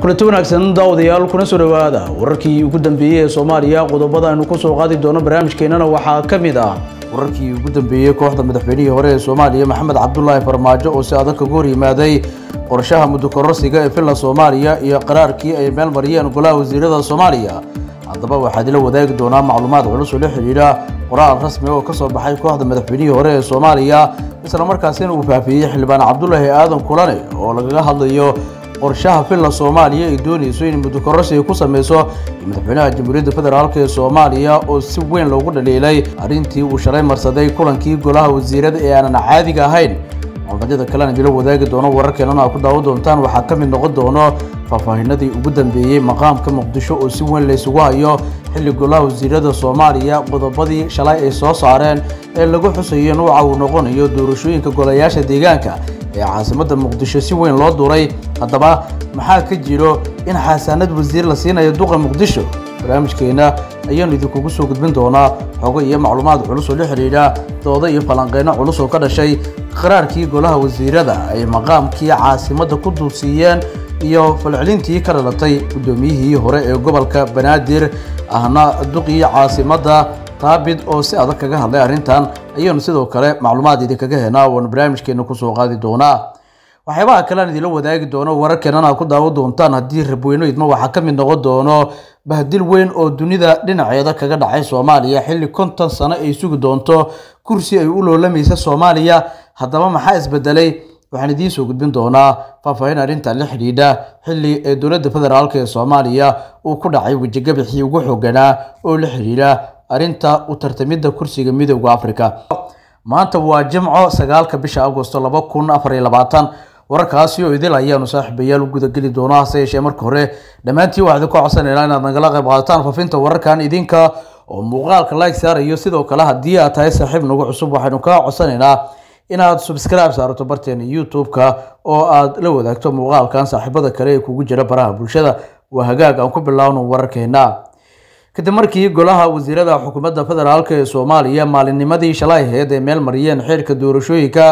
kulanti wanaagsan daawadayaal kuna soo dhowaada wararkii ugu dambeeyey ee soomaaliya qodobada aynu ku soo qaadi doono barnaamijkeennana waxaa ka mid ah wararkii ugu dambeeyey kooxda madaxweynihii hore ee soomaaliya maxamed cabdulaahi farmaajo oo si adag kaga hor yimaadey qorshaha mudukororsiga ee filan soomaaliya iyo qaraarkii ay meel mariyeen golaha wasiirada soomaaliya haddaba waxaad ila wadaagi doonaa macluumaad culus oo la xidhiidha qoraal rasmi oo ka soo baxay kooxda madaxweynihii hore ee soomaaliya isla markaasina uu faafiyey xildhibaan cabdulaahi aadan kulane oo lagaga hadlayo qorshaha finland soomaaliya ay doonayso in muddokororsi ay ku samayso iyo madaxweynaha jamhuuriyadda federaalk ee soomaaliya oo si weyn loogu dhaliilay arrintii uu shalay marsaday kulankii golaha wasiirada ee aanan caadiga ahayn muxumadyada kalena idinla wadaagi doono wararkeenana aad ku daawan doontaan waxaa ka mid noqon doono faahfaahinadii ugu dambeeyey maqaamka muqdisho oo si weyn laysugu hayo xilli golaha wasiirada soomaaliya qodobadii shalay ay soo saareen ee lagu xusayo nuuca uu noqonayo doorashooyinka golayaasha deegaanka ee caasimadda muqdisho si weyn loo duray haddaba maxaa ka jiro in xaasaanad wasiir la siinayo duqa muqdisho barnaamijkeenna ayaanu idinkugu soo gudbin doonaa xogo iyo macluumaad culus oo la xidhiidha dooda iyo falanqeyno culus oo ka dhashay qaraarkii golaha wasiirada ay maqaamkii caasimadda ku duusiiyeen iyo falcelintii ka dhalatay guddoomiyihii hore ee gobolka banaadir ahna duqii caasimadda taabid oo si adag kaga hadlay arrintan ayaanu sidoo kale macluumaad idinkaga helnaa waanu barnaamijkeenna kusoo qaadi doonaa waxyaabaha kalean idinla wadaagi doono wararkeennana aad ku daawo doontaan haddii rabweyno idma waxaa ka mid noqon doono bahdil weyn oo dunida dhinaceeda kaga dhacay soomaaliya xilli konton sano ay sugi doonto kursi ay u loolamaysa soomaaliya haddaba maxaa isbedelay waxaan idiin soo gudbin doonaa faahfaahin arrinta la xidhiidha xilli ee dowladda federaalk ee soomaaliya uu ku dhacay wejigabixii ugu xooganaa oo la xidhiidha arrinta u tartamidda kursiga midooda afrika maanta waa jimco sagaalka bisha agosto laba kun afar iyo labaatan wararkaasi oo idil ayaanu saaxiibayaal u gudageli doona hase yeeshee marka hore dhammaantii waxaad ku codsanayna inaad nagala qayb qaadataan faafinta wararkan idinka oo muuqaalka like saarayo sidoo kale haddii aad tahay saaxiib nagu cusub waxaynu kaa codsanaynaa inaad subscribe saarato barteena youtube-ka oo aad la wadaagto muuqaalkan saaxiibada kale ee kugu jira baraha bulshada waa hagaag aan ku bilaawno wararkeena kadib markii golaha wasiirada xukuumadda federaalk ee soomaaliya maalinnimadii shalay aheyd ay meel mariyeen xeerka doorashooyinka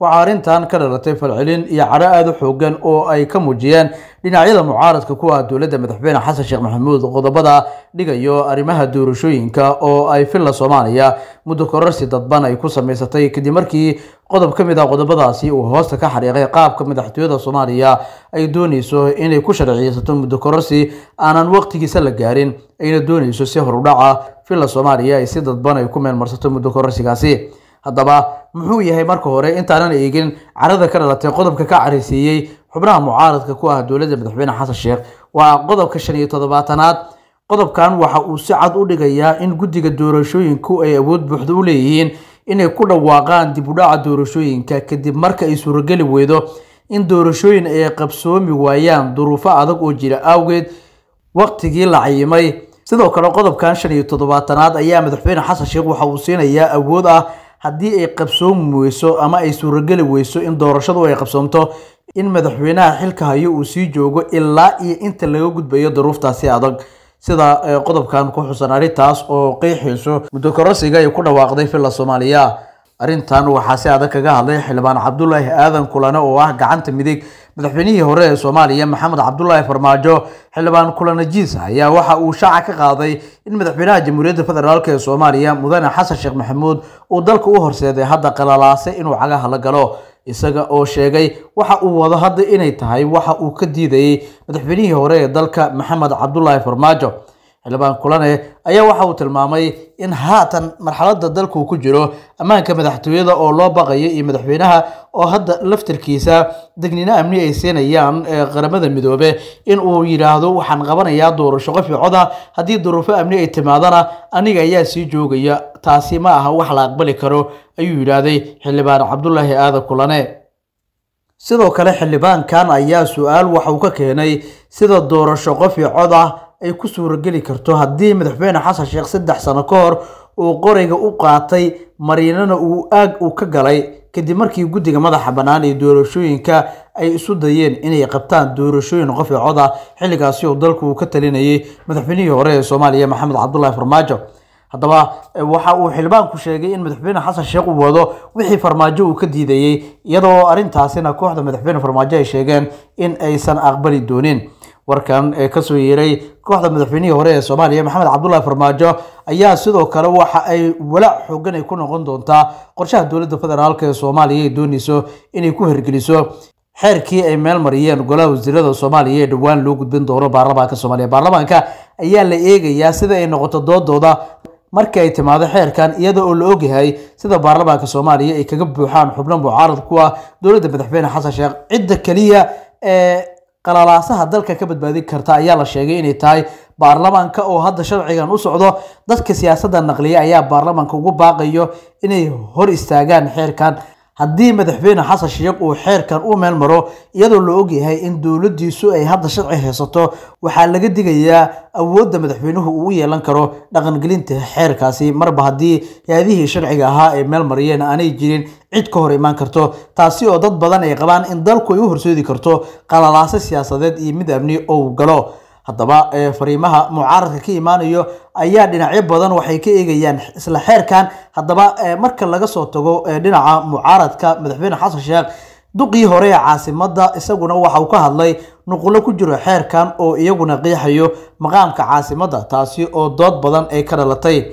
waxaa arrintan ka dhalatay falcelin iyo caro aada u xoogan oo ay ka muujiyeen dhinacyada mucaaradka kuwa dowladda madaxweyne xasan sheekh maxamuud qodobada dhigayo arrimaha doorashooyinka oo ay filla soomaaliya muddo kororsi dadban ay ku samaysatay kadib markii qodob ka mid ah qodobadaasi uu hoosta ka xariiqay qaabka madaxtooyada soomaaliya ay doonayso inay ku sharciyeysato muddo kororsi aanan waqtigiisa la gaarin ayna doonayso si horudhaca filla soomaaliya ay si dadban ay ku meelmarsato muddo kororsigaasi haddaba muxuu yahay marka hore intaanan eegin carada ka dhalatay qodobka ka caraysiiyey xubnaha mucaaradka ku ah dowladda madaxweyne xasan sheekh waa qodobka shan iyo toddobaatanaad qodobkan waxa uu si cad u dhigayaa in guddiga doorashooyinku ay awood buuxda u leeyihiin inay ku dhawaaqaan dib u dhaca doorashooyinka kadib marka ay suurageli weydo in doorashooyin ay qabsoomi waayaan duruufo adag oo jira awgeed waqtigii la cayimay sidoo kale qodobkan shan iyo toddobaatanaad ayaa madaxweyne xasan sheekh waxa uu siinayaa awood ah haddii ay qabsoomi weyso ama ay suurageli weyso in doorashadu ay qabsoomto in madaxweynaha xilka hayo uu sii joogo ilaa iyo inta laga gudbayo duruuftaasi adag sida eh, qodobkan ku xusan arrintaas oo qeexayso muddo ay ku dhawaaqday filla soomaaliya arrintan waxaa si adag kaga hadlay xildhibaan cabdulaahi aadan kulane oo ah gacanta midig madaxweynihii hore ee soomaaliya maxamed cabdulaahi farmaajo xildhibaan kulanajiis ayaa waxa uu shaaca ka qaaday in madaxweynaha jamhuuriyadda federaalk ee soomaaliya mudane xasan sheekh maxamuud uu dalka u horseeday hadda qalalaase inuu cagaha la galo isaga oo sheegay waxa uu wado hadda inay tahay waxa uu ka diidayay madaxweynihii hore ee dalka maxamed cabdulaahi farmaajo xildhibaan kulane ayaa waxa uu tilmaamay in haatan marxaladda dalku ku jiro ammaanka madaxtooyada oo loo baqayo iyo madaxweynaha oo hadda laftarkiisa degnino amni ay siinayaan ee qaramada midoobe in uu yidhaahdo waxaan qabanayaa doorasho qof i coda haddii duruufo amni ay timaadana aniga ayaa sii joogaya taasi ma aha wax la aqbali karo ayuu yidhaahday xildhibaan cabdulaahi aada kulane sidoo kale xildhibaankan ayaa su-aal waxa ka keenay sida doorasho qof cod ah ay ku suurageli karto haddii madaxweyne xasan sheekh saddex sano ka hor uu qorayga u qaatay mariinana uu aag uu ka galay kadib markii guddiga madaxa bannaan ee doorashooyinka ay isu dayeen inay qabtaan doorashooyin qofeecood ah xilligaasi oo dalku uu ka talinayay madaxweynihii hore ee soomaaliya maxamed cabdulahi farmaajo haddaba eh, waxa uu xildhibaanku sheegay in madaxweyne xasan sheekh uu wado wixii farmaajo uu ka diidayey iyadoo arrintaasina kooxda madaxweyne farmaajo ay sheegeen in aysan aqbali doonin warkan ee kasoo yeeray kooxda madaxweynihii hore ee soomaaliya maxamed cabdullahi farmaajo ayaa sidoo kale waxa ay walaac xoogan ay ku noqon doontaa qorshaha dowladda federaalk ee soomaaliya ay dooneyso inay ku hirgeliso xeerkii ay meel mariyeen golaha wasiirada soomaaliya ee dhowaan loo gudbin doono baarlamaanka soomaaliya baarlamaanka ayaa la eegayaa sida ay noqoto doodooda markii ay timaado xeerkan iyada oo la ogyahay sida baarlamaanka soomaaliya ay kaga buuxaan xubno mucaarad ku ah dowladda madaxweyne xasan sheekh cidda keliya ee qalalaasaha dalka ka badbaadin karta ayaa la sheegay inay tahay baarlamaanka oo hadda sharcigan u socdo dadka siyaasadda naqliya ayaa baarlamaanka ugu baaqayo inay hor istaagaan xeerkan haddii madaxweyne xasan sheekh uu xeerkan u meel maro iyadoo la ogyahay in dowladdiisu ay hadda sharci haysato waxaa laga digayaa awoodda madaxweynuhu uu u yeelan karo dhaqangelinta xeerkaasi marba haddii raadihii sharciga ahaa ay meel mariyeen aanay jirin cid ka hor imaan karto taasi oo dad badan ay qabaan in dalku ay u horseedi karto qalalaase siyaasadeed iyo mid amni ou galo haddaba fariimaha mucaaradka ka imaanayo ayaa dhinacyo badan waxay ka eegayaan isla xeerkan haddaba marka laga soo tago dhinaca mucaaradka madaxweyne xasan sheekh duqii hore ee caasimada isaguna waxauu ka hadlay nuqulo ku jiro xeerkan oo iyaguna qiixayo maqaamka caasimada taasi oo dood badan ay ka dhalatay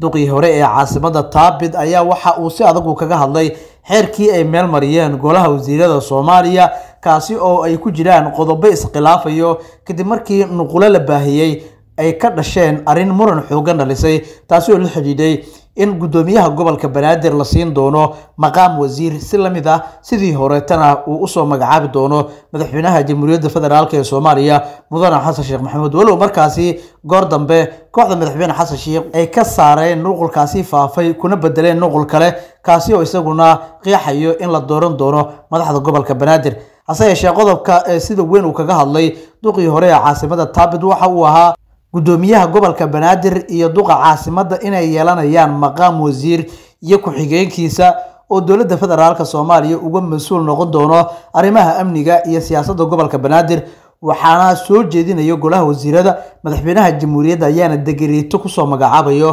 duqii hore ee caasimada taabid ayaa waxa uu si adagu kaga hadlay xeerkii ay meel mariyeen golaha wasiirada soomaaliya kaasi oo ay ku jiraan qodobo iskhilaafayo kadib markii nuqulo la baahiyey ay ka dhasheen arrin muran xoogan dhalisay taasi oo la xidhiidhay in guddoomiyaha gobolka banaadir la siin doono maqaam wasiir si la mid ah sidii horeetana uu usoo magacaabi doono madaxweynaha jamhuuriyadda federaalk ee soomaaliya mudane xasan sheekh maxamuud walow markaasi goor dambe kooxda madaxweyne xasan sheekh ay ka saareen nuqulkaasi faafay kuna bedeleen nuqul kale kaasi oo isaguna qiixayo in la dooran doono madaxda gobolka banaadir hase yeeshee qodobka ee sida weyn uu kaga hadlay duqii hore ee caasimada taabit waxa uu ahaa guddoomiyaha gobolka banaadir iyo duqa caasimadda inay yeelanayaan maqaam wasiir iyo ku-xigeenkiisa oo dowladda federaalk soomaaliya uga mas-uul noqon doono arrimaha amniga iyo siyaasadda gobolka banaadir waxaana soo jeedinaya golaha wasiirada madaxweynaha jamhuuriyadda ayaana degereeto kusoo magacaabayo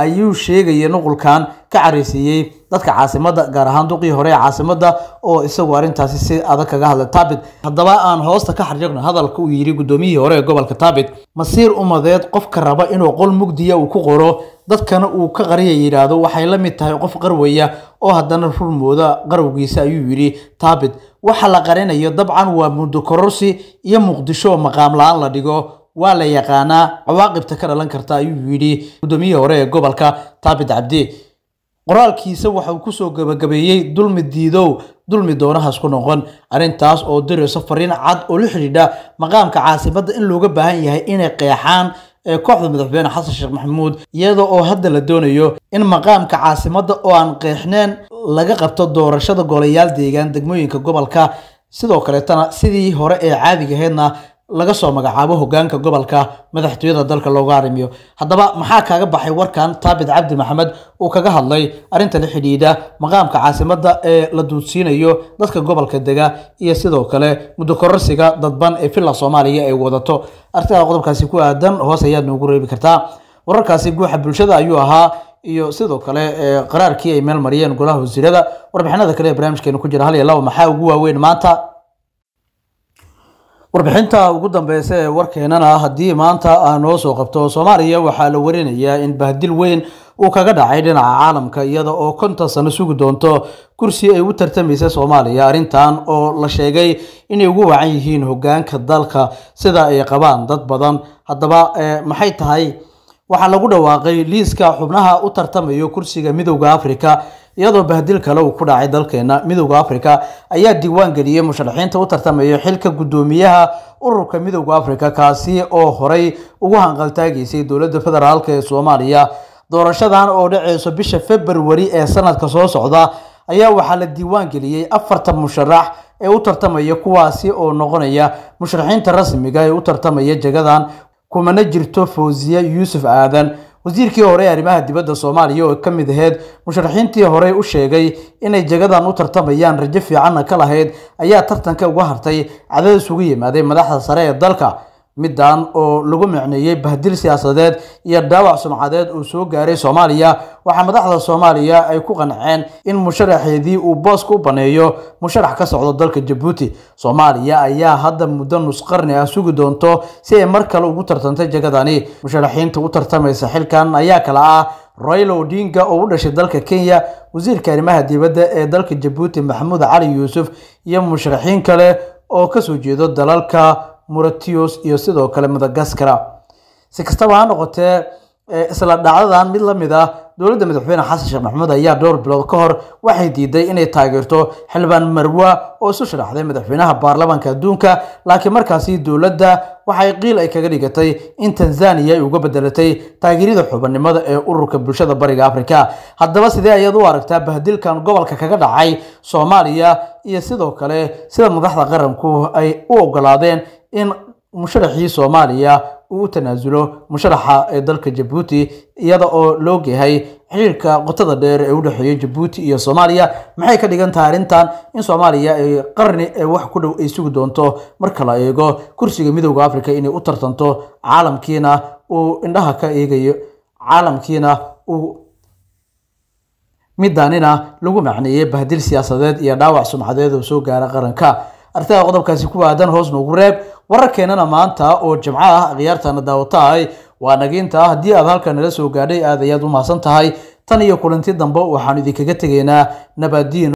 ayuu sheegaya nuqulkan ka careysiiyey dadka caasimadda gaar ahaan duqii hore ee caasimadda oo isagu arrintaasi si adag kaga hadlay taabit haddaba aan hoosta ka xarjagno hadalka uu yidhi guddoomiyihii hore ee gobolka taabit masiir umadeed qofka raba inuu qol mugdiya uu ku qoro dadkana uu ka qariya yidhaahdo waxay la mid tahay qof qarwaya oo haddana rurmooda qarowgiisa ayuu yidhi taabit waxa la qarinayo dabcan waa mudokorosi iyo muqdisho oo maqaam la-aan la dhigo waa la yaqaanaa cawaaqibta ka dhalan karta ayuu yidhi gudoomiyihii hore ee gobolka taabit cabdi qoraalkiisa waxauu kusoo gabagabeeyey dulmi diidow dulmi doonahaas ku noqon arrintaas oo dirayso fariin cad oo la xidhiidha maqaamka caasimadda in looga baahan yahay inay qeexaan ee kooxda madaxweyne xasan sheekh maxamuud iyada oo hadda la doonayo in maqaamka caasimada oo aan qeexneen laga qabto doorashada golayaal deegaan degmooyinka gobolka sidoo kaleetana sidii hore ee caadigaheedna laga soo magacaabo hogaanka gobolka madaxtooyada dalka loogu arimiyo haddaba maxaa kaaga baxay warkan taabit cabdi maxamed uu kaga hadlay arrinta la xidhiidha maqaamka caasimada ee la duudsiinayo dadka gobolka dega iyo sidoo kale muddo dadban ee villa soomaaliya ay wadato arrintaa qodobkaasi ku aadan hoos ayaad noogu reebi kartaa wararkaasi guuxa bulshada ayuu ahaa iyo sidoo kale qaraarkii ay meel mariyeen golaha wasiirada warbixinada kale ee barnaamijkeena ku jira hal iyo laba maxaa ugu waaweyn maanta warbixinta ugu dambeysa ee warkeenana haddii maanta aa noo soo qabto soomaaliya waxaa la warinayaa in bahdil weyn uu kaga dhacay dhinaca caalamka iyada oo konta sano sugi doonto kursi ay u tartamaysa soomaaliya arrintan oo la sheegay inay ugu wacan yihiin hoggaanka dalka sida ay qabaan dad badan haddaba eh, maxay tahay waxaa lagu dhawaaqay liiska xubnaha u tartamayo kursiga midowda afrika iyadoo bahdil kale uu ku dhacay dalkeena midowda afrika ayaa diiwaan geliyey musharaxiinta u tartamaya xilka guddoomiyaha ururka midowda afrika kaasi oo horay ugu hanqaltaagaysay dowladda federaalk ee soomaaliya doorashadan oo dhaceyso bisha februari ee sanadka soo socda ayaa waxaa la diiwaan geliyey afartan musharax ee u tartamaya kuwaasi oo noqonaya musharaxiinta rasmiga ee u tartamaya jegadan kumana jirto fawziye yuusuf aadan wasiirkii hore arrimaha dibadda soomaaliya oo ka mid ahayd musharaxiintii horey u sheegay inay jagadan u tartamayaan rajo fiicanna ka lahayd ayaa tartanka uga hartay cadad isugu yimaaday madaxda sare ee dalka middan oo lagu micneeyey bahdil siyaasadeed iyo dhaawac sumcadeed uu soo gaaray soomaaliya waxaa madaxda soomaaliya ay ku qanceen in musharaxeedii uu booska u banneeyo musharax ka socdo dalka jabuuti soomaaliya ayaa hadda muddo nusqarni ah sugi doonto si ay mar kale ugu tartanta jagadani musharaxiinta u tartamaysa xilkan ayaa kale ah royal odinga oo u dhashay dalka kenya wasiirka arrimaha dibadda ee dalka jabuuti maxamuud cali yuusuf iyo musharaxiin kale oo ka soo jeedo dalalka muratios iyo sidoo kale madagaskara si kastaba ha noqotee isla dhacdadan mid lamid ah dowladda madaxweyne xasan sheekh maxamuud ayaa dhowr bilood ka hor waxay diiday inay taageerto xildhibaan marwa oo isu sharaxday madaxweynaha baarlamaanka adduunka laakiin markaasi dowladda waxay qiil ay kaga dhigatay in tanzaniya ay uga bedelatay taageeryada xubannimada ee ururka bulshada bariga afrika haddaba sidee ayaad u aragtaa bahdilkan gobolka kaga dhacay soomaaliya iyo sidoo kale sida madaxda qaranku ay u ogolaadeen in musharaxii soomaaliya uu u tanaasulo musharaxa ee dalka jabuuti iyada oo loog yahay xiriirka qotada dheer ee u dhexeeya jabuuti iyo soomaaliya maxay ka dhigan tahay arrintan in soomaaliya ay qarni ee wax ku dhow ay sugi doonto marka la eego kursiga midooda africa inay u tartanto caalamkiina uu indhaha ka eegayo caalamkiina uu midaanina lagu macneeyey bahdil siyaasadeed iyo dhaawac sumcadeed oo soo gaara qaranka artaga qodobkaasi ku aadan hoos noogu reeb wararkeennana maanta oo jimco ah akhyaartaana daawatahay waa nagiinta ah haddii aad halkan nala soo gaadhay aad ayaad u mahadsan tahay tan iyo kulanti dambe waxaanu idinkaga tegaynaa nabaaddiin